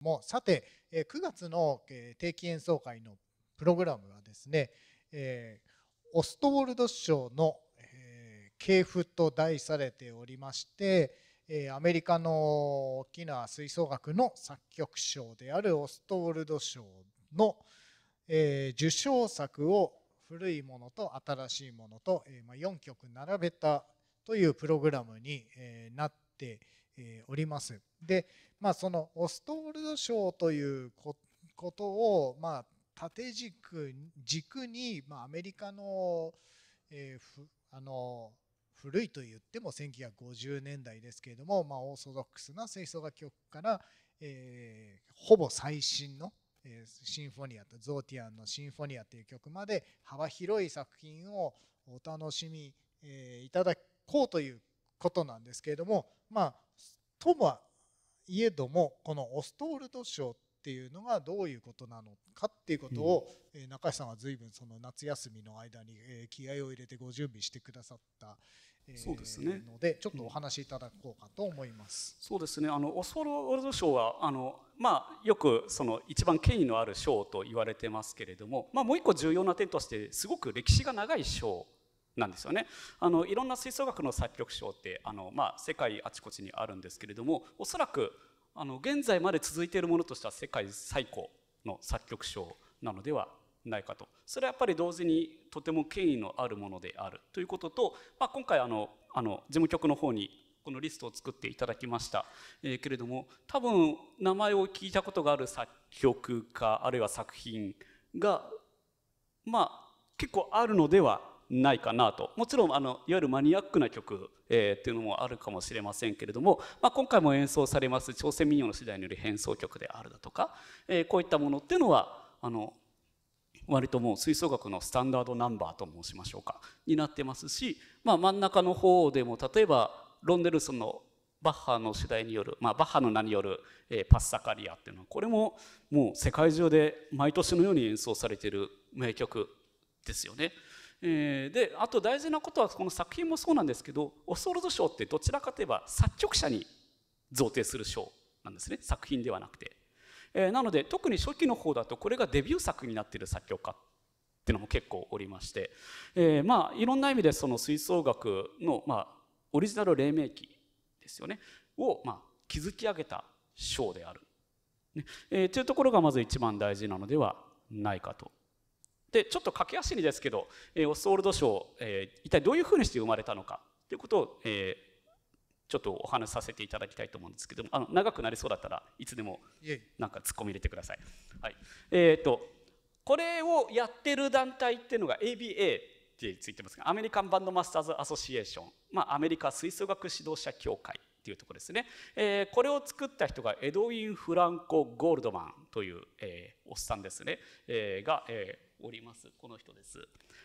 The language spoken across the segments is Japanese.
もさて9月の定期演奏会のプログラムはですね、オストウォルド賞の、系譜と題されておりまして、アメリカの大きな吹奏楽の作曲賞であるオストウォルド賞の、受賞作を古いものと新しいものと、4曲並べたというプログラムに、なっています。おります。で、まあ、そのオストールド賞ということを、ま縦軸軸に、まアメリカの,、えー、あの古いと言っても1950年代ですけれども、まオーソドックスな吹奏楽曲から、えー、ほぼ最新のシンフォニアとゾーティアンの「シンフォニア」という曲まで幅広い作品をお楽しみいただこうということなんですけれどもまあとはいえどもこのオストールド賞っていうのがどういうことなのかっていうことを、うん、中井さんは随分その夏休みの間に、え気合を入れてご準備してくださった、えそうですねのでちょっとお話しいただこうかと思います。うん、そうですねあのオストールド賞はあの、まあ、よくその一番権威のある賞と言われてますけれども、まあ、もう一個重要な点としてすごく歴史が長い賞なんですよね。あのいろんな吹奏楽の作曲賞ってあの、まあ、世界あちこちにあるんですけれどもおそらくあの現在まで続いているものとしては世界最高の作曲賞なのではないかとそれはやっぱり同時にとても権威のあるものであるということと、まあ、今回あのあの事務局の方にこのリストを作っていただきました、えー、けれども多分名前を聞いたことがある作曲家あるいは作品がまあ結構あるのではないかなともちろんあのいわゆるマニアックな曲、えー、っていうのもあるかもしれませんけれども、まあ、今回も演奏されます朝鮮民謡の次第による変奏曲であるだとか、えー、こういったものっていうのはあの割ともう吹奏楽のスタンダードナンバーと申しましょうかになってますし、まあ、真ん中の方でも例えばロンデルソンのバッハの主題による、まあ、バッハの名による、えー、パッサカリアっていうのはこれももう世界中で毎年のように演奏されている名曲ですよね。えー、であと大事なことはこの作品もそうなんですけどオソールズ賞ってどちらかといえば作曲者に贈呈する賞なんですね作品ではなくて、えー、なので特に初期の方だとこれがデビュー作になっている作曲家っていうのも結構おりまして、えー、まあいろんな意味でその吹奏楽の、まあ、オリジナル黎明期ですよねを、まあ、築き上げた賞である、ねえー、というところがまず一番大事なのではないかとでちょっと駆け足にですけど、えー、オスオールド賞、えー、一体どういうふうにして生まれたのかということを、えー、ちょっとお話しさせていただきたいと思うんですけどもあの長くなりそうだったらいつでもなんかツッコミ入れてください。はいえーと、これをやってる団体っていうのが ABA ってついてますがアメリカン・バンドマスターズ・アソシエーション、まあ、アメリカ吹奏楽指導者協会っていうとこですね、えー、これを作った人がエドウィン・フランコ・ゴールドマンという、えー、おっさんですね、えー、が、えーおります。この人です。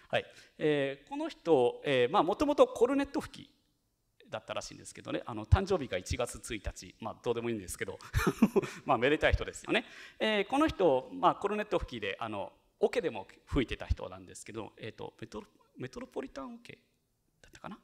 はい。えー、この人、えまあもともとコルネット吹きだったらしいんですけどねあの誕生日が1月1日まあどうでもいいんですけど まあめでたい人ですよね、えー、この人、まあ、コルネット吹きであの桶でも吹いてた人なんですけど、えーと、メトロメトロポリタン桶だったかな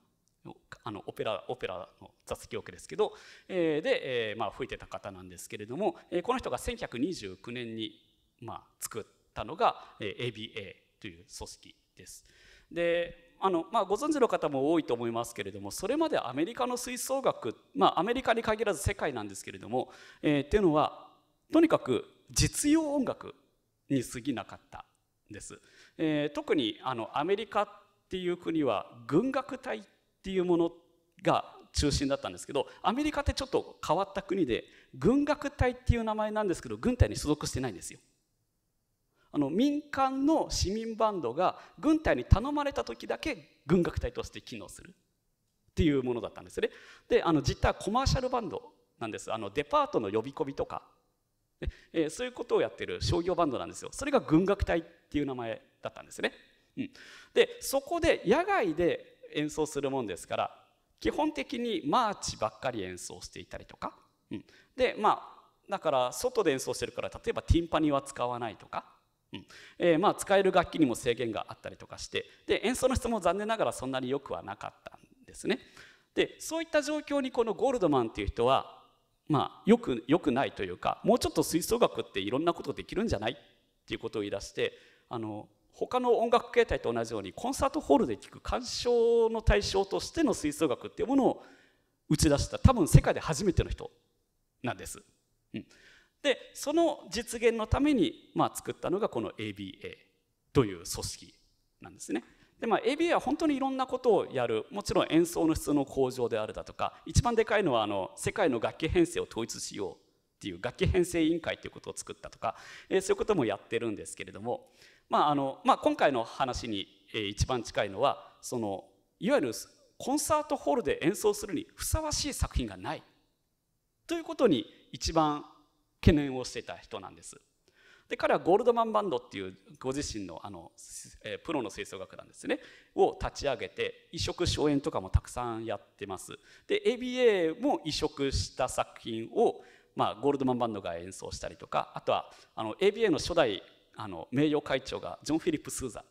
あのオペラオペラの座席オケですけど、えー、で、えーまあ、吹いてた方なんですけれども、えー、この人が1129年に、まあ、作ったったのが ABA という組織です。であのまあ、ご存知の方も多いと思いますけれどもそれまでアメリカの吹奏楽、まあ、アメリカに限らず世界なんですけれども、えー、っていうのはとにかく実用音楽に過ぎなかったんです、えー、特にあのアメリカっていう国は軍楽隊っていうものが中心だったんですけどアメリカってちょっと変わった国で軍楽隊っていう名前なんですけど軍隊に所属してないんですよあの民間の市民バンドが軍隊に頼まれた時だけ軍楽隊として機能するっていうものだったんですねであの実はコマーシャルバンドなんですあのデパートの呼び込みとか、えー、そういうことをやってる商業バンドなんですよそれが軍楽隊っていう名前だったんですね、うん、でそこで野外で演奏するもんですから基本的にマーチばっかり演奏していたりとか、うん、でまあだから外で演奏してるから例えばティンパニーは使わないとかうんえー、まあ、使える楽器にも制限があったりとかしてで演奏の質も残念ながらそんなに良くはなかったんですね。でそういった状況にこのゴールドマンっていう人はまあ、よくよくないというかもうちょっと吹奏楽っていろんなことできるんじゃないっていうことを言い出してあの他の音楽形態と同じようにコンサートホールで聴く鑑賞の対象としての吹奏楽っていうものを打ち出した多分世界で初めての人なんです。うん、でその実現のために、まあ、作ったのがこの ABA という組織なんですね。でまあ、ABA は本当にいろんなことをやるもちろん演奏の質の向上であるだとか一番でかいのはあの世界の楽器編成を統一しようっていう楽器編成委員会ということを作ったとか、えー、そういうこともやってるんですけれども、まああのまあ、今回の話に、えー、一番近いのはそのいわゆるコンサートホールで演奏するにふさわしい作品がないということに一番懸念をしていた人なんです。で彼はゴールドマンバンドっていうご自身のあの、えー、プロの吹奏楽団ですねを立ち上げて移植荘園とかもたくさんやってますで ABA も移植した作品を、まあ、ゴールドマンバンドが演奏したりとかあとはあの ABA の初代あの名誉会長がジョン・フィリップ・スーザ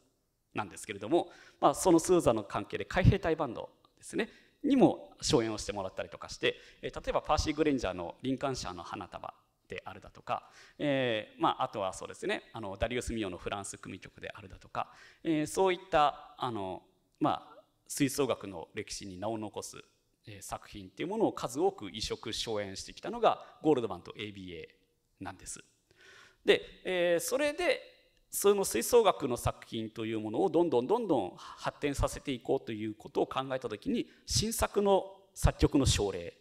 なんですけれども、まあ、そのスーザの関係で海兵隊バンドですねにも荘園をしてもらったりとかして、えー、例えばパーシー・グレンジャーの「林間社の花束」であるだとか、えー、まあ、あとはそうですねあのダリウス・ミオのフランス組曲であるだとか、えー、そういったあの、まあ、吹奏楽の歴史に名を残す、え作品っていうものを数多く移植荘園してきたのがゴールドマンと ABA なんです。で、えそれでその吹奏楽の作品というものをどんどんどんどん発展させていこうということを考えた時に新作の作曲の奨励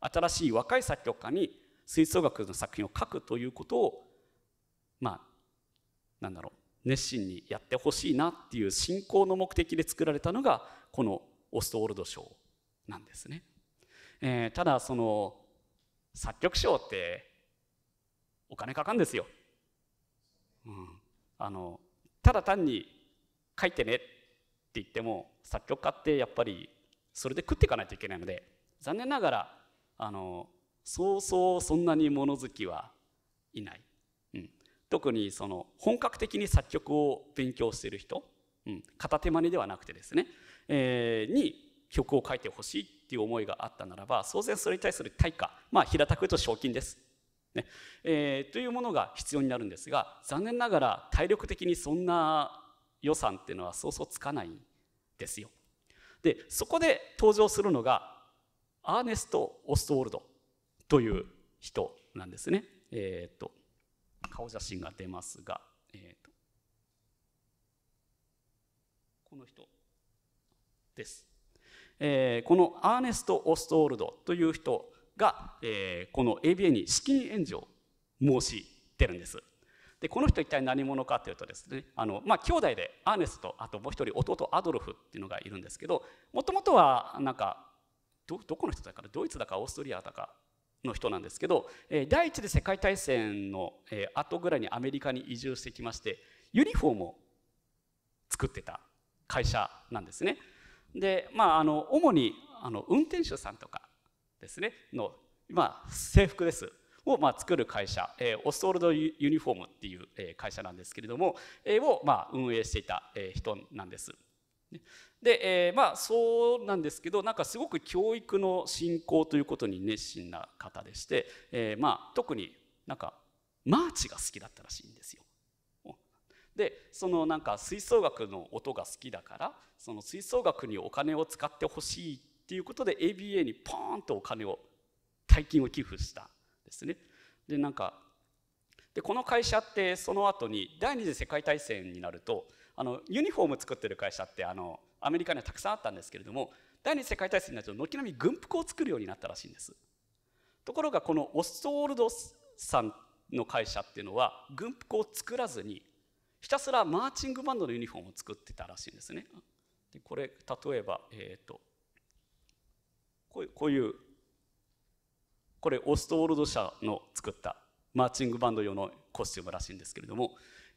新しい若い作曲家に吹奏楽の作品を書くということをまあなんだろう熱心にやってほしいなっていう信仰の目的で作られたのがこのオストオルド賞なんですね。えー、ただその作曲賞ってお金かかんですよ。うん、あのただ単に書いてねって言っても作曲家ってやっぱりそれで食っていかないといけないので残念ながらあのそうそうそんなに物好きはいない。うん、特にその本格的に作曲を勉強している人、うん、片手間にではなくてですね、えー、に曲を書いてほしいっていう思いがあったならば当然それに対する対価、まあ、平たく言うと賞金です。ねえー、というものが必要になるんですが残念ながら体力的にそんな予算っていうのはそうそうつかないんですよ。でそこで登場するのがアーネスト・オストウォルドという人なんですね。えっ、ー、と顔写真が出ますが、えーと、この人です。えー、このアーネスト・オストールドという人が、えー、この ABA に資金援助を申し出るんです。でこの人一体何者かというとですねあの、まあ、兄弟でアーネストあともう一人弟アドルフっていうのがいるんですけどもともとはなんかどどこの人だからドイツだかオーストリアだかの人なんですけど、え第一次世界大戦の、えー、後ぐらいにアメリカに移住してきましてユニフォームを作ってた会社なんですね。でまああの主にあの運転手さんとかですねの、まあ、制服です。をま作る会社、えオストールドユニフォームっていう会社なんですけれども、えをま運営していた人なんです。で、えー、まあそうなんですけどなんかすごく教育の振興ということに熱心な方でして、えー、まあ特になんかマーチが好きだったらしいんですよ。でそのなんか吹奏楽の音が好きだからその吹奏楽にお金を使ってほしいっていうことで ABA にポーンとお金を大金を寄付したんですね。でなんかでこの会社ってその後に第二次世界大戦になるとあのユニフォーム作ってる会社ってあのアメリカにはたくさんあったんですけれども第二次世界大戦になると軒並み軍服を作るようになったらしいんですところがこのオストールドさんの会社っていうのは軍服を作らずにひたすらマーチングバンドのユニフォームを作ってたらしいんですねでこれ例えばえっ、ー、とこういうこういうこれオストールド社の作ったマーチングバンド用のコスチュームらしいんですけれども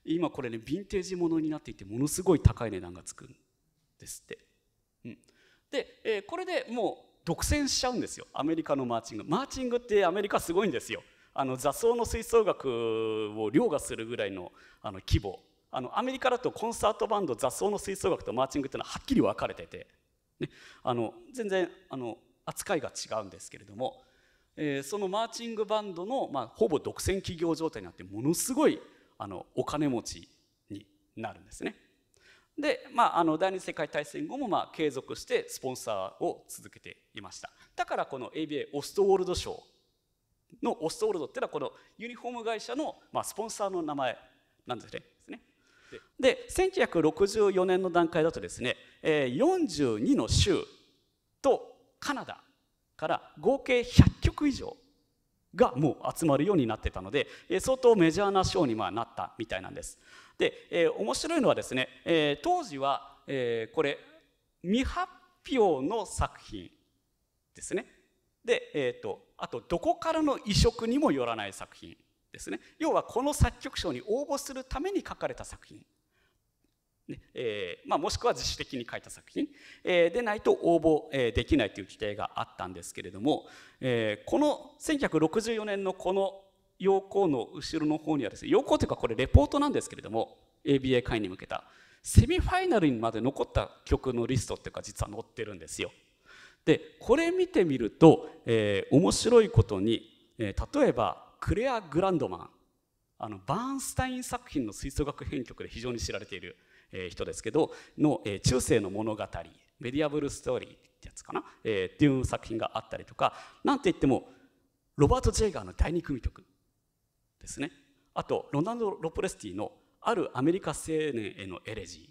今これねヴィンテージものになっていてものすごい高い値段がつくんですって、うん、で、えー、これでもう独占しちゃうんですよアメリカのマーチングマーチングってアメリカすごいんですよあの雑草の吹奏楽を凌駕するぐらいのあの規模あのアメリカだとコンサートバンド雑草の吹奏楽とマーチングっていうのははっきり分かれてて、ね、あの全然あの扱いが違うんですけれども、えー、そのマーチングバンドの、まあ、ほぼ独占企業状態になってものすごいあのお金持ちになるんですね。で、まあ、あの第二次世界大戦後もまあ継続してスポンサーを続けていましただからこの ABA オストウォルド賞のオストウォルドっていうのはこのユニフォーム会社のまあスポンサーの名前なんですね。で1964年の段階だとですね42の州とカナダから合計100局以上がもう集まるようになってたので、え相当メジャーな賞にまなったみたいなんです。で、え面白いのはですね、え当時は、えこれ未発表の作品ですね。で、えーとあとどこからの移植にもよらない作品ですね要はこの作曲賞に応募するために書かれた作品ねえー、まあ、もしくは自主的に書いた作品、えー、でないと応募、えー、できないという規定があったんですけれども、えこの1964年のこの要項の後ろの方にはですね要項というかこれレポートなんですけれども ABA 会に向けたセミファイナルにまで残った曲のリストっていうか実は載ってるんですよ。でこれ見てみると、え面白いことに、え例えばクレア・グランドマンあのバーンスタイン作品の吹奏楽編曲で非常に知られている。え人ですけどの、え中世の物語メディアブルストーリーってやつかな、えっていう作品があったりとかなんて言ってもロバート・ジェイガーの第2組曲ですねあとロナルド・ロプレスティのあるアメリカ青年へのエレジーっ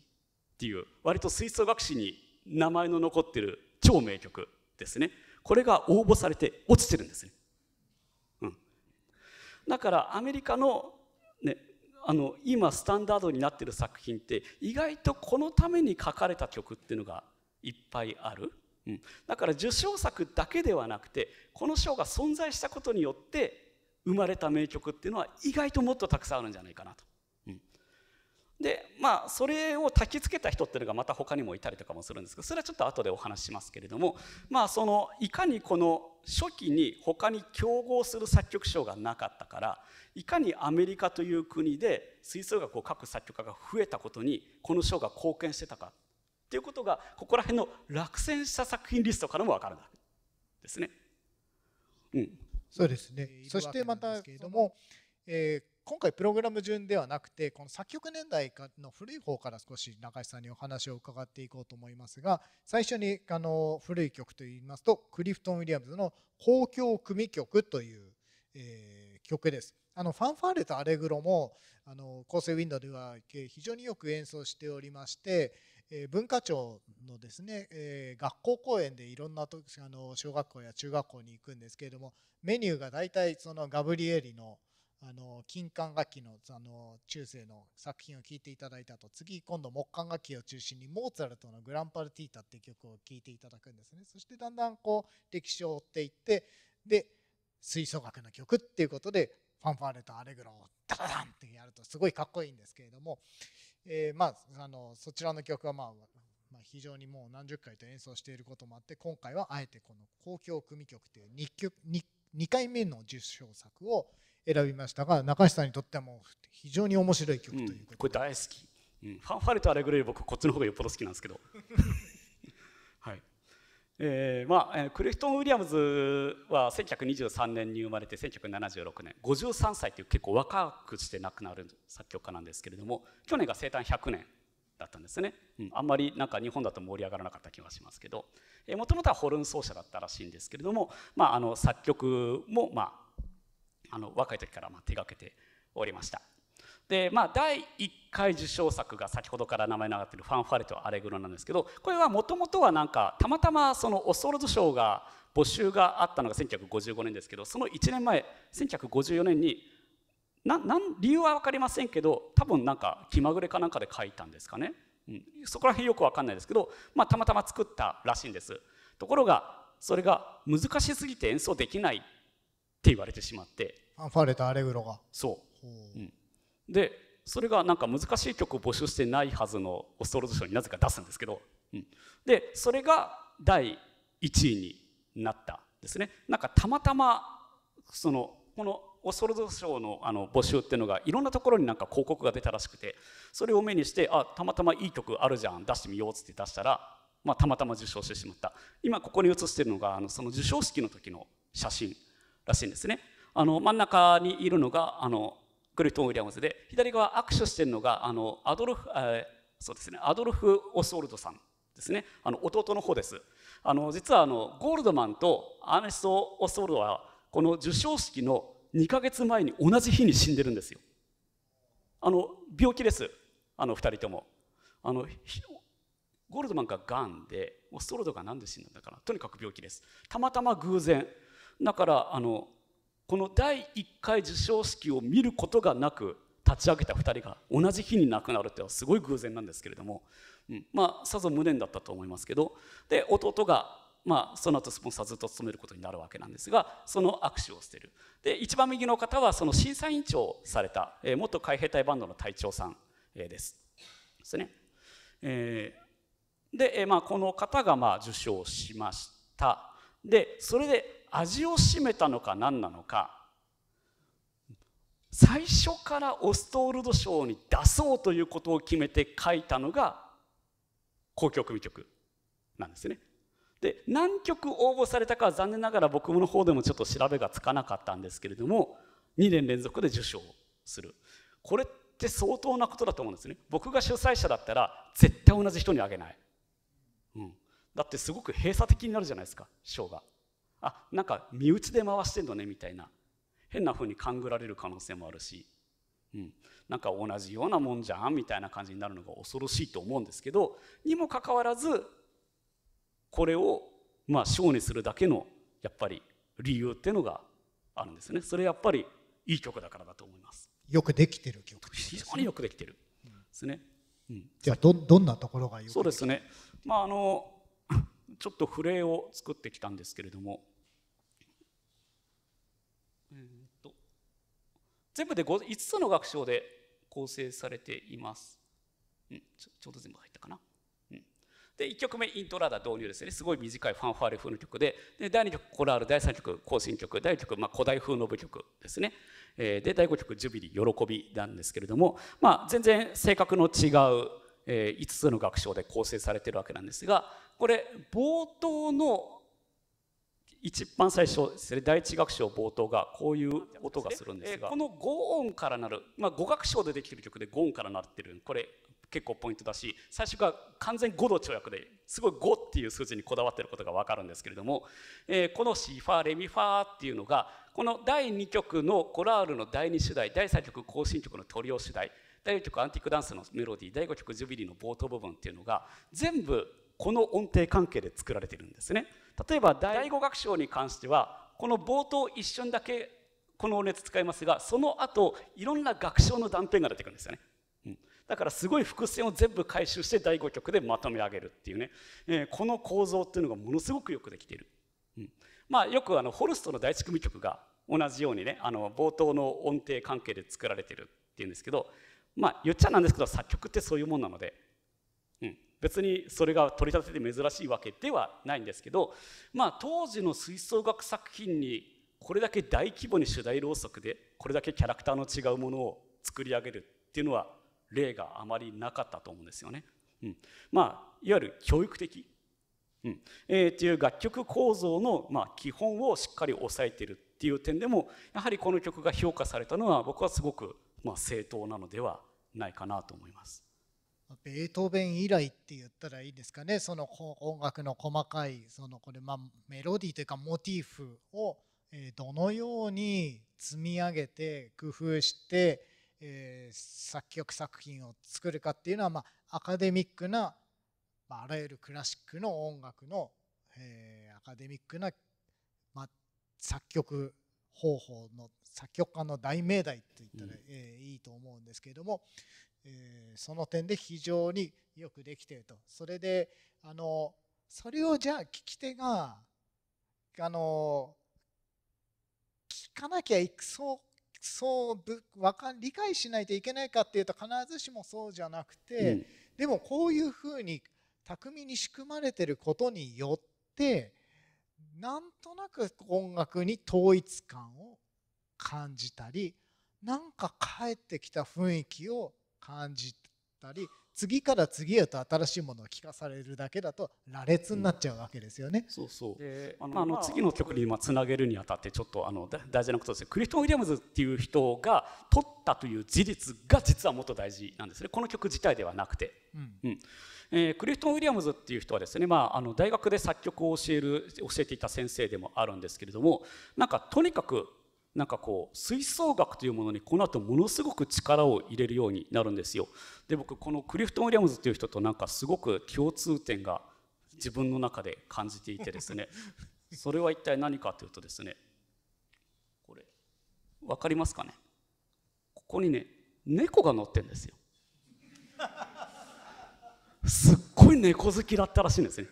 ていう割と吹奏楽史に名前の残ってる超名曲ですねこれが応募されて落ちてるんですね、うん、だからアメリカの、ね、あの今スタンダードになってる作品って意外とこのために書かれた曲っていうのがいっぱいある、うん、だから受賞作だけではなくてこの賞が存在したことによって生まれた名曲っていうのは意外ともっとたくさんあるんじゃないかなとでまあそれを焚きつけた人っていうのがまた他にもいたりとかもするんですけどそれはちょっと後でお話ししますけれどもまあそのいかにこの初期に他に競合する作曲賞がなかったからいかにアメリカという国で吹奏楽を書く作曲家が増えたことにこの賞が貢献してたかっていうことがここら辺の落選した作品リストからも分かないですね。うん、そうですねそしてまたけれども、えー今回プログラム順ではなくてこの作曲年代の古い方から少し中井さんにお話を伺っていこうと思いますが最初にあの古い曲といいますとクリフトン・ウィリアムズの「交響組曲」という、えー、曲です。あのファンファーレとアレグロもあの構成ウィンドウでは非常によく演奏しておりまして、えー、文化庁のですね、えー、学校公演でいろんなあの小学校や中学校に行くんですけれどもメニューが大体そのガブリエリの「あの金管楽器のあの中世の作品を聴いていただいたと次今度木管楽器を中心にモーツァルトの「グランパルティータ」っていう曲を聴いていただくんですねそしてだんだんこう歴史を追っていってで吹奏楽の曲っていうことでファンファーレとアレグロをダダダンってやるとすごいかっこいいんですけれども、えー、まああのそちらの曲はまあまあ、非常にもう何十回と演奏していることもあって今回はあえてこの「公共組曲」という 2, 曲 2, 2回目の受賞作を選びましたが中橋さんにとってはも非常に面白い曲ということ、うん、これ大好き、うん、ファンファレとあれぐらい僕こっちの方がよっぽど好きなんですけど はいえーまあ、クリフトン・ウィリアムズは1923年に生まれて1976年53歳という結構若くして亡くなる作曲家なんですけれども去年が生誕100年だったんですね、うん、あんまりなんか日本だと盛り上がらなかった気がしますけどもともとはホルン奏者だったらしいんですけれども、まあ、あの作曲も、まあ、あの若い時からま手がけておりましたでまあ第1回受賞作が先ほどから名前の上がってる「ファンファレとアレグロ」なんですけどこれはもともとはなんかたまたまそのオソオルズ賞が募集があったのが1955年ですけどその1年前1954年にななん理由は分かりませんけど多分なんか気まぐれかなんかで書いたんですかね、うん、そこら辺よく分かんないですけど、まあ、たまたま作ったらしいんですところがそれが難しすぎて演奏できないって言われてしまってファレとアレグロがそう、うん、でそれがなんか難しい曲を募集してないはずのオストロズ賞になぜか出すんですけど、うん、でそれが第1位になったですねなんかたまたまそのこのオストロズ賞のあの募集っていうのがいろんなところになんか広告が出たらしくてそれを目にしてあたまたまいい曲あるじゃん出してみようっつって出したら、まあ、たまたま受賞してしまった今ここに写してるのがあのその授賞式の時の写真らしいんですねあの真ん中にいるのがあのグリフトン・ウィリアムズで左側握手してるのがあのアドルフ、えー、そうですねアドルフ・オソールドさんですねあの弟の方ですあの実はあのゴールドマンとアーネスト・オソールドはこの授賞式の2か月前に同じ日に死んでるんですよあの病気ですあの2人ともあのゴールドマンががんでオソールドが何で死んだんだからとにかく病気ですたまたま偶然だからあのこの第1回授賞式を見ることがなく立ち上げた2人が同じ日に亡くなるっていうのはすごい偶然なんですけれども、うん、まあさぞ無念だったと思いますけどで弟がまあ、その後スポンサーずっと務めることになるわけなんですがその握手をしてるで一番右の方はその審査委員長をされた、えー、元海兵隊バンドの隊長さん、えー、ですですね、えー、で、えーまあ、この方がまあ受賞しましたでそれで味を占めたのか何なのか最初からオストールド賞に出そうということを決めて書いたのが交響組曲なんですね。で何曲応募されたかは残念ながら僕の方でもちょっと調べがつかなかったんですけれども2年連続で受賞するこれって相当なことだと思うんですね僕が主催者だったら絶対同じ人にあげない、うん、だってすごく閉鎖的になるじゃないですか賞があなんか身内で回してんのねみたいな変な風に勘ぐられる可能性もあるし、うん、なんか同じようなもんじゃんみたいな感じになるのが恐ろしいと思うんですけどにもかかわらずこれをまあショーにするだけのやっぱり理由っていうのがあるんですねそれやっぱりいい曲だからだと思いますよくできてる曲、ね、非常によくできてる、ですね、うん、じゃあどどんなところがそうですねまああのちょっとフレーを作ってきたんですけれども全部で 5, 5つの学章で構成されています。うん、ちょちょうど全部入ったかな。うん、で1曲目イントラダ導入ですねすごい短いファンファーレ風の曲でで第2曲コラール第3曲行進曲第4曲、まあ、古代風の舞曲ですね、えー、で第5曲ジュビリー喜びなんですけれども、まあ、全然性格の違う、えー、5つの楽章で構成されてるわけなんですがこれ冒頭の一番最初ですね第一楽章冒頭がこういう音がするんですがこの五音からなる、まあ、五楽章でできてる曲で五音からなってるこれ結構ポイントだし最初が完全5度跳躍ですごい5っていう数字にこだわってることが分かるんですけれども、えー、このシファレミファっていうのがこの第2曲のコラールの第2主題第3曲行進曲のトリオ主題第4曲アンティークダンスのメロディー第5曲ジュビリーの冒頭部分っていうのが全部この音程関係で作られてるんですね。例えば第5楽章に関してはこの冒頭一瞬だけこの音列使いますがその後いろんな楽章の断片が出てくるんですよね。うん、だからすごい伏線を全部回収して第5曲でまとめ上げるっていうね、えー、この構造っていうのがものすごくよくできている、うん、まあよくあのホルストの第一組曲が同じようにねあの冒頭の音程関係で作られてるっていうんですけどまあ言っちゃなんですけど作曲ってそういうもんなので別にそれが取り立てて珍しいわけではないんですけど、まあ、当時の吹奏楽作品にこれだけ大規模に主題ろうそくでこれだけキャラクターの違うものを作り上げるっていうのは例があまりなかったと思うんですよね。うん、まあいわゆる教育的、うんえー、っていう楽曲構造の、まあ、基本をしっかり押さえてるっていう点でもやはりこの曲が評価されたのは僕はすごく、まあ、正当なのではないかなと思います。ベートーベン以来って言ったらいいんですかねその音楽の細かいそのこれまメロディーというかモチーフをどのように積み上げて工夫して作曲作品を作るかっていうのはまアカデミックなあらゆるクラシックの音楽のアカデミックなま作曲方法の作曲家の大命題と言ったらいいと思うんですけれどもその点で非常によくできているとそれであのそれをじゃあ聞き手があの聞かなきゃいくそうそうか理解しないといけないかっていうと必ずしもそうじゃなくて、うん、でもこういうふうに巧みに仕組まれてることによってなんとなく音楽に統一感を感じたりなんか帰ってきた雰囲気を感じたり次から次へと新しいものを聞かされるだけだと羅列になっちゃうわけですよね。うん、そうそうあの、次の曲につなげるにあたってちょっとあの大事なことですねクリフトン・ウィリアムズっていう人が取ったという事実が実はもっと大事なんですねこの曲自体ではなくて。うん、うん、えー、クリフトン・ウィリアムズっていう人はですね、まあ、あの大学で作曲を教える教えていた先生でもあるんですけれどもなんかとにかくなんかこう吹奏楽というものにこの後ものすごく力を入れるようになるんですよ。で僕このクリフトン・ウィリアムズという人となんかすごく共通点が自分の中で感じていてですね それは一体何かというとですねこれ分かりますかねここにね猫が乗ってんですよ。すっごい猫好きだったらしいんですね。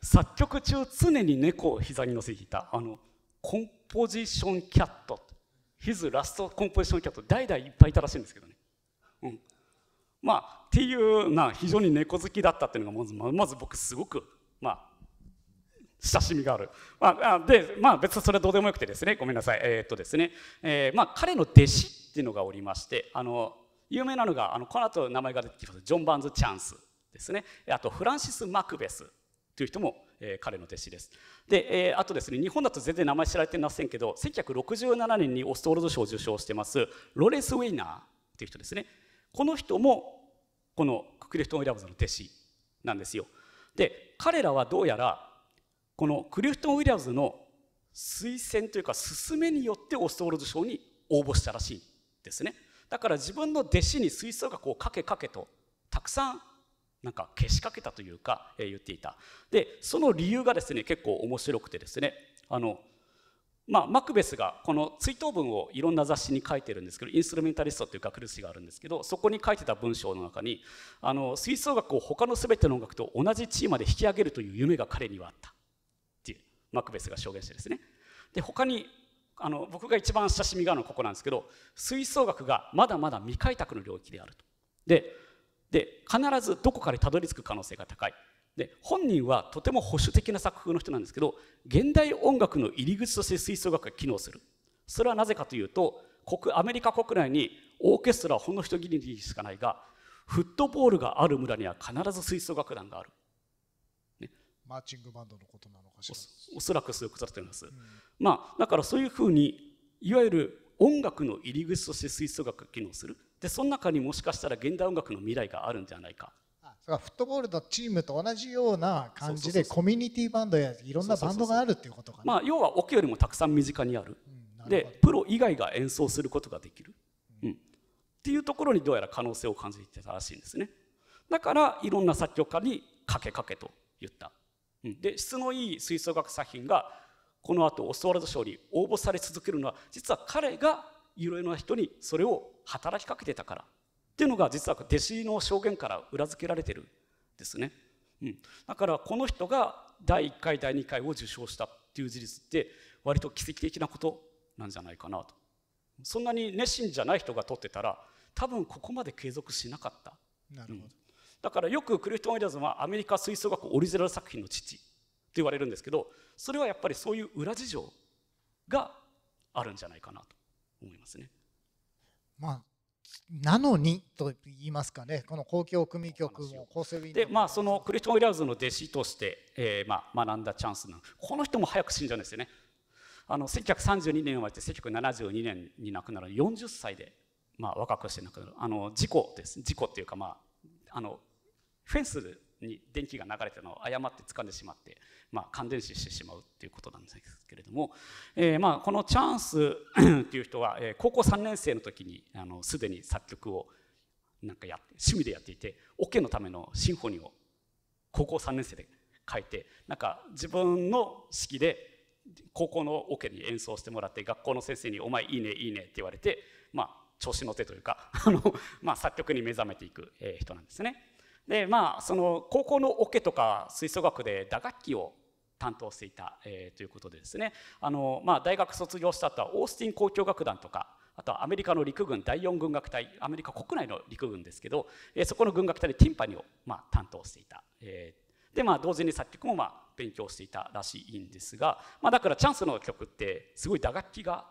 作曲中常に猫を膝に乗せていたあのコンポジションキャットヒズ・ラスト・コンポジションキャット代々いっぱいいたらしいんですけどね、うん、まあっていうな非常に猫好きだったっていうのがまずまず僕すごくまあ親しみがある。まあ、で、まあ、別にそれはどうでもよくてですね、ごめんなさい。えー、っとですね、えー、まあ、彼の弟子っていうのがおりまして、あの、有名なのが、あの、この後名前が出てきます、ジョン・バンズ・チャンスですね。あと、フランシス・マクベスという人もえー、彼の弟子です。で、えー、あとですね、日本だと全然名前知られてませんけど、1967年にオストールド賞を受賞してます、ロレス・ウェイナーっていう人ですね。この人も、このクリフトン・ウィリアムズの弟子なんですよ。で、彼らはどうやら、このクリフトン・ウィリアムズの推薦というか、勧めによってオストールド賞に応募したらしいんですね。だから自分の弟子に吹奏楽をかけかけとたくさんなんかけしかけたというか、えー、言っていたでその理由がですね結構面白くてですねあのまあ、マクベスがこの追悼文をいろんな雑誌に書いてるんですけどインストルメンタリストという学術誌があるんですけどそこに書いてた文章の中にあの吹奏楽を他のすべての音楽と同じ地位まで引き上げるという夢が彼にはあったっていうマクベスが証言してですねで他にあの僕が一番親しみがあるのはここなんですけど吹奏楽がまだまだ未開拓の領域であるとでで必ずどこかにたどり着く可能性が高いで本人はとても保守的な作風の人なんですけど現代音楽の入り口として吹奏楽が機能するそれはなぜかというと国アメリカ国内にオーケストラはほんの一握りしかないがフットボールがある村には必ず吹奏楽団がある、ね、マーチングバンドのことなのかしらおそらくそういうことだと思います、うん、まあだからそういうふうにいわゆる音楽の入り口として吹奏楽が機能するでその中にもしかしたら現代音楽の未来があるんじゃないかフットボールのチームと同じような感じでコミュニティバンドやいろんなバンドがあるっていうことかな、まあ、要はオケよりもたくさん身近にあるうん、でプロ以外が演奏することができる、うん、うん、っていうところにどうやら可能性を感じてたらしいんですねだからいろんな作曲家に「かけかけ」と言った、うん、で質のいい吹奏楽作品がこの後オスワルド賞に応募され続けるのは実は彼がいろいろな人にそれを働きかけてたからっていうのが実は弟子の証言から裏付けられてるんですね、うん、だからこの人が第1回第2回を受賞したっていう事実って割と奇跡的なことなんじゃないかなとそんなに熱心じゃない人が取ってたら多分ここまで継続しなかったなるほど、うん、だからよくクリフト・マイラーズはアメリカ吹奏楽オリジナル作品の父って言われるんですけどそれはやっぱりそういう裏事情があるんじゃないかなと思いますね。まあ、なのにと言いますかね、この公共組曲も構成で、まあ、そのクリスチャン・ウィリアズの弟子として、えーまあ、学んだチャンスなこの人も早く死んじゃうんですよね。あの1932年生まれて1972年に亡くなる40歳で、まあ、若くして亡くなるあの事故です事故っていうか、まあ、あのフェンスに電気が流れてるのを誤って掴んでしまって、まあ、感電死してしまうっていうことなんですけれども、えー、まあこのチャンス っていう人は、え高校3年生の時にあのすでに作曲をなんかや趣味でやっていてオ、ケのためのシンフォニーを高校3年生で書いてなんか自分の式で高校のオ、ケに演奏してもらって学校の先生に「お前いいねいいね」って言われてまあ調子の手というか あの、まあ、作曲に目覚めていく人なんですね。でまあその高校のオケとか吹奏楽で打楽器を担当していた、えー、ということでですねあの、まあ、大学卒業した後はオースティン交響楽団とかあとはアメリカの陸軍第4軍楽隊アメリカ国内の陸軍ですけど、えー、そこの軍楽隊でティンパニを、まあ、担当していた、えー、でまあ同時に作曲もまあ勉強していたらしいんですが、まあ、だからチャンスの曲ってすごい打楽器が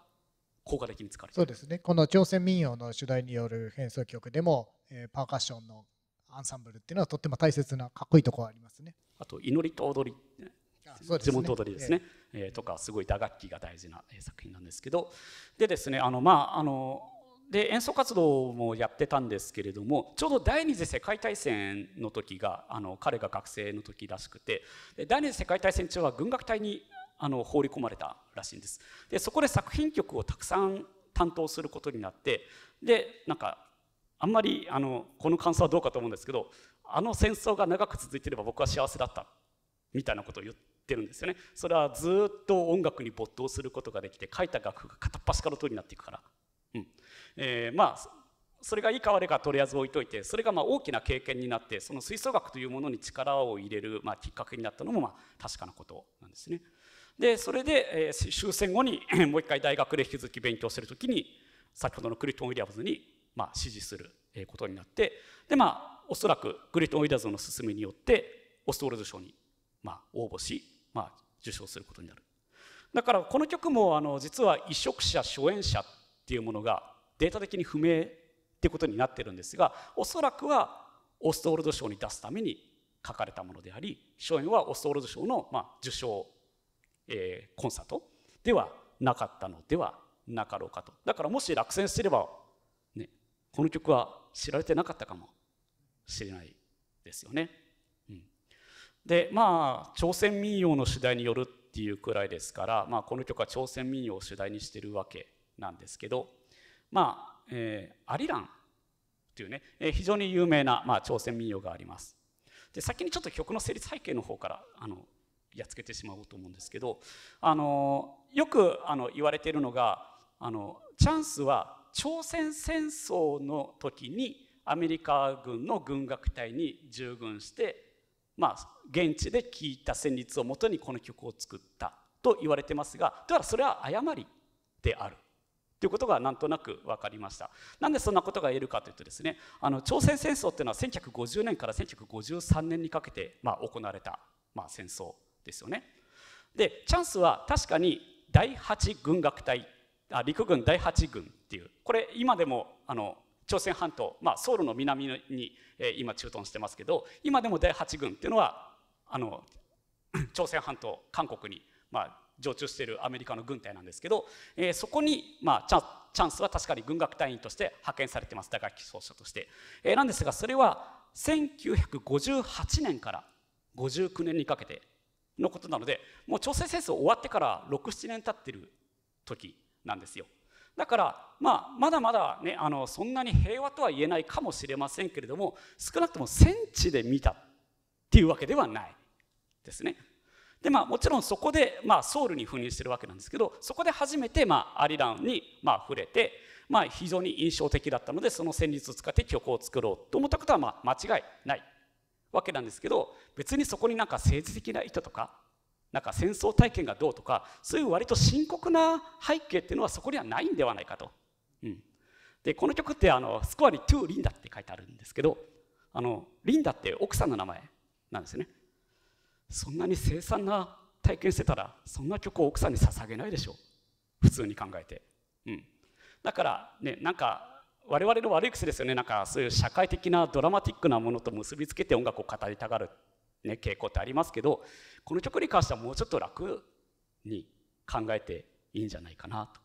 効果的に使われてそうですねこの朝鮮民謡の主題による変奏曲でも、えー、パーカッションのアンサンブルっていうのはとっても大切なかっこいいところありますね。あと祈りと踊りそうすね、地元踊りですね、えー、えー、とかすごい打楽器が大事な作品なんですけどでですねあのまああので演奏活動もやってたんですけれどもちょうど第二次世界大戦の時があの彼が学生の時らしくて第二次世界大戦中は軍楽隊にあの放り込まれたらしいんですでそこで作品曲をたくさん担当することになってでなんかあんまりあのこの感想はどうかと思うんですけどあの戦争が長く続いてれば僕は幸せだったみたいなことを言ってるんですよねそれはずっと音楽に没頭することができて書いた楽譜が片っ端からりになっていくから、うんえー、まあそれがいいか悪いかとりあえず置いといてそれがまあ大きな経験になってその吹奏楽というものに力を入れるまあきっかけになったのもまあ確かなことなんですね。でそれで、えー、終戦後に もう一回大学で引き続き勉強してるきに先ほどのクリトン・ウィリアムズにま支持することになってでまあおそらくグレート・オイダーズの勧めによってオストールズ賞にま応募しま受賞することになるだからこの曲もあの実は移植者初演者っていうものがデータ的に不明ってことになってるんですがおそらくはオストールド賞に出すために書かれたものであり初演はオストールド賞のま受賞、えコンサートではなかったのではなかろうかとだからもし落選すればこの曲は知られてなかったかもしれないですよね。うん、でまあ朝鮮民謡の主題によるっていうくらいですから、まあ、この曲は朝鮮民謡を主題にしてるわけなんですけどまあ、えー、アリランというね、えー、非常に有名な、まあ、朝鮮民謡があります。で先にちょっと曲の成立背景の方からあのやっつけてしまおうと思うんですけどあのよくあの言われているのがあのチャンスは朝鮮戦争の時にアメリカ軍の軍楽隊に従軍して、まあ、現地で聴いた旋律をもとにこの曲を作ったと言われてますがだからそれは誤りであるということがなんとなく分かりましたなんでそんなことが言えるかというとですねあの朝鮮戦争っていうのは1950年から1953年にかけて、まあ、行われた、まあ、戦争ですよねでチャンスは確かに第8軍楽隊あ陸軍第8軍っていうこれ今でもあの朝鮮半島、まあ、ソウルの南に、え今駐屯してますけど今でも第8軍っていうのはあの 朝鮮半島韓国に、まあ、常駐しているアメリカの軍隊なんですけど、えー、そこに、まあ、チャチャンスは確かに軍学隊員として派遣されてます打楽器奏者として、えー、なんですがそれは1958年から59年にかけてのことなのでもう朝鮮戦争終わってから67年経ってる時なんですよ。だから、まあ、まだまだ、ね、あのそんなに平和とは言えないかもしれませんけれども少なくとも戦地で見たっていうわけではないですね。でまあ、もちろんそこで、まあ、ソウルに赴任してるわけなんですけどそこで初めて、まあ、アリランに、まあ、触れて、まあ、非常に印象的だったのでその旋律を使って曲を作ろうと思ったことは、まあ、間違いないわけなんですけど別にそこになんか政治的な意図とかなんか戦争体験がどうとかそういう割と深刻な背景っていうのはそこにはないんではないかと、うん、でこの曲ってあのスコアに「To リンダ」って書いてあるんですけどあのリンダって奥さんの名前なんですよねそんなに凄惨な体験してたらそんな曲を奥さんに捧げないでしょ普通に考えて、うん、だからねなんか我々の悪い癖ですよねなんかそういう社会的なドラマティックなものと結びつけて音楽を語りたがる、ね、傾向ってありますけどこの曲に関してはもうちょっと楽に考えていいんじゃないかなと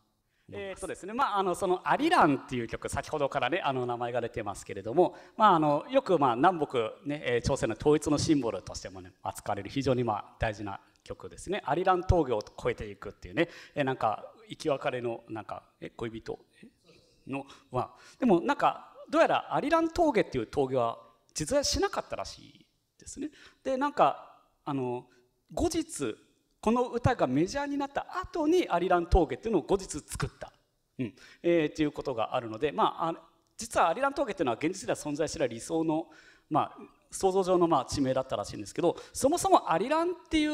えー、そうですね、まあ、あのその「アリラン」っていう曲先ほどからねあの名前が出てますけれども、まあ、あのよくまあ南北、ね、朝鮮の統一のシンボルとしても、ね、扱われる非常にまあ大事な曲ですね「アリラン峠を越えていく」っていうね、えなんか生き別れのなんかえ恋人の、はでもなんかどうやらアリラン峠っていう峠は実在しなかったらしいですね。でなんかあの後日この歌がメジャーになった後にアリラン峠っていうのを後日作った、うんえー、ていうことがあるので、まあ、あ実はアリラン峠っていうのは現実では存在しない理想の、まあ、想像上のまあ地名だったらしいんですけどそもそもアリランっていう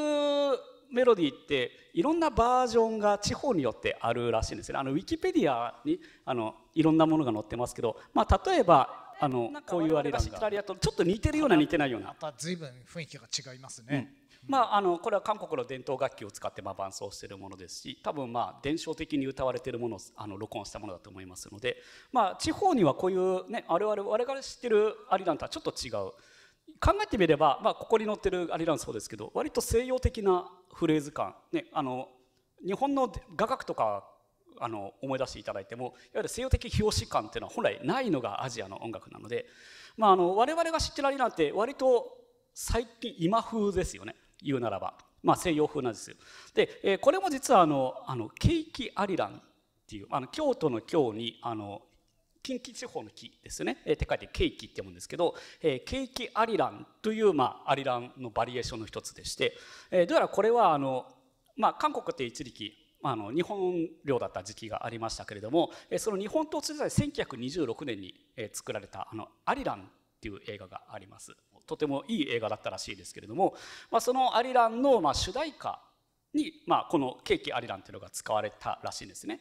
メロディーっていろんなバージョンが地方によってあるらしいんですねあのウィキペディアにあのいろんなものが載ってますけど、まあ、例えばあのこういうアリランがタリアとちょっと似てるような似てないようなまた随分雰囲気が違いますね、うんまあ、あのこれは韓国の伝統楽器を使ってまあ伴奏しているものですし多分まあ伝承的に歌われているものをあの録音したものだと思いますので、まあ、地方にはこういう、ね、我々我々が知ってるアリランとはちょっと違う考えてみれば、まあ、ここに載ってるアリランそうですけど割と西洋的なフレーズ感、ね、あの日本の雅楽とかあの思い出していただいてもいわゆる西洋的表紙感っていうのは本来ないのがアジアの音楽なので、まあ、あの我々が知ってるアリランって割と最近今風ですよね。言うならば、まあ、西洋風なんですよ。で、えー、これも実はあのあのケイキアリランっていうあの京都の京にあの近畿地方の木ですね、えー、って書いてケイキって読むんですけど、えー、ケイキアリランという、まあ、アリランのバリエーションの一つでして、えー、どうやらこれはあの、まあ、韓国って一力あの日本領だった時期がありましたけれども、えその日本統治時代1926年に、え作られたあのアリランっていう映画があります。とてもいい映画だったらしいですけれども、まあ、そのアリランのま主題歌に、まあ、この「ケーキアリラン」というのが使われたらしいんですね。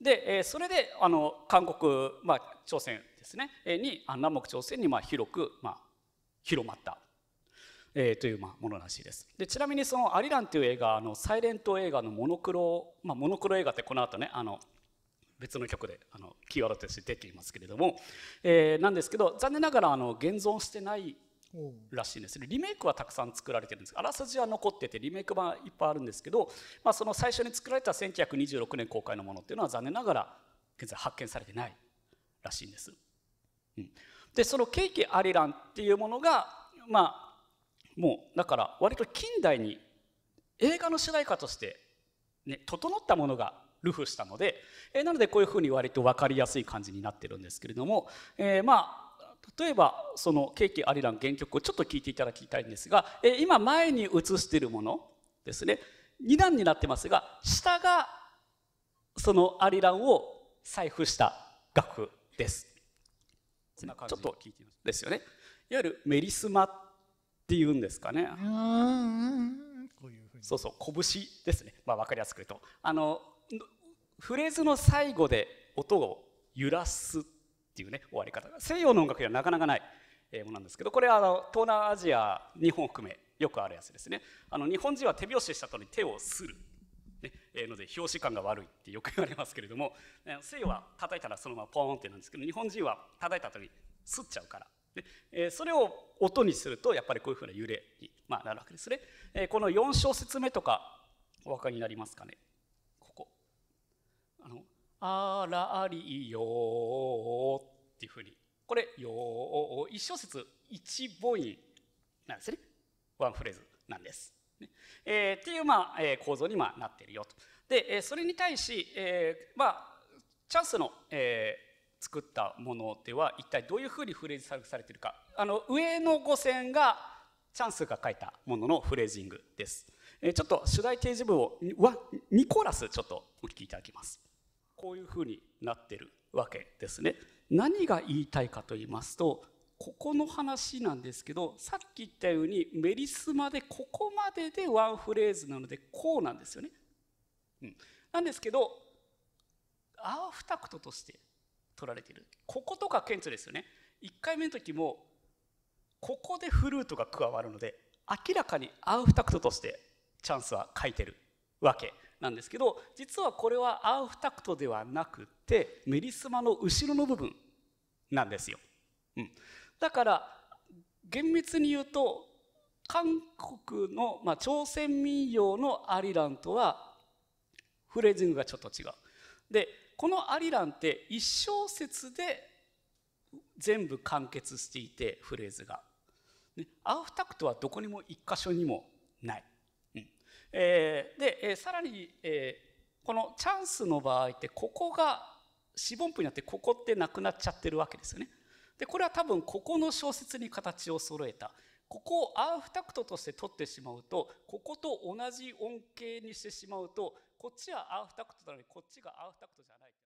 で、えそれであの韓国、まあ、朝鮮ですねに南北朝鮮にま広く、ま広まった、えというまものらしいですでちなみにその「アリラン」という映画のサイレント映画のモノクロ、まあ、モノクロ映画ってこの後ねあの別の曲であのキーワードとして出ていますけれども、えー、なんですけど残念ながらあの現存してないらしいんですリメイクはたくさん作られてるんですあらすじは残っててリメイク版いっぱいあるんですけど、まあ、その最初に作られた1926年公開のものっていうのは残念ながら現在発見されてないらしいんです。うん、でそのケーキアリランっていうものがまあもうだから割と近代に映画の主題歌として、ね、整ったものがルフしたので、えー、なのでこういうふうに割と分かりやすい感じになってるんですけれども、えー、まあ例えばそのケーキアリラン原曲をちょっと聞いていただきたいんですが、え今前に映しているものですね2段になってますが下がそのアリランを採布した楽譜です。ちょっと聞いてます。ですよね。いわゆるメリスマって言うんですかね。うそうそう拳ですね。まあわかりやすく言うと、あのフレーズの最後で音を揺らすっていうね終わり方西洋の音楽にはなかなかないものなんですけどこれはあの東南アジア日本含めよくあるやつですねあの日本人は手拍子した後に手をする、ねえので表紙感が悪いってよく言われますけれども西洋は叩いたらそのままポーンってなんですけど日本人は叩いた後にすっちゃうからね、えそれを音にするとやっぱりこういうふうな揺れに、まなるわけですね、えこの4小節目とかお分かりになりますかねあらありよっていうふうに。これ、よ一小節一母音なんですね。ワンフレーズなんです。えー、っていう、まあえー、構造にまあなっているよと。で、えー、それに対し、えー、まあ、チャンスの、えー、作ったものでは一体どういうふうにフレーズされているか。あの上の5線がチャンスが書いたもののフレージングです。えー、ちょっと主題提示文を2コーラスちょっとお聞きいただきます。こういうふうになってるわけですね。何が言いたいかと言いますとここの話なんですけどさっき言ったようにメリスマでここまででワンフレーズなのでこうなんですよね。うん、なんですけどアーフタクトとして取られているこことか顕著ですよね。1回目の時もここでフルートが加わるので明らかにアウフタクトとしてチャンスは書いてるわけなんですけど実はこれはアウフタクトではなくてメリスマの後ろの部分なんですよ、うん、だから厳密に言うと韓国の、まあ、朝鮮民謡のアリランとはフレージングがちょっと違うでこのアリランって1小節で全部完結していてフレーズが、ね、アウフタクトはどこにも1箇所にもないえー、で、えー、さらに、えー、このチャンスの場合ってここが四分符になってここってなくなっちゃってるわけですよね。でこれは多分ここの小説に形を揃えたここをアーフタクトとして取ってしまうとここと同じ音形にしてしまうとこっちはアーフタクトなのにこっちがアーフタクトじゃない。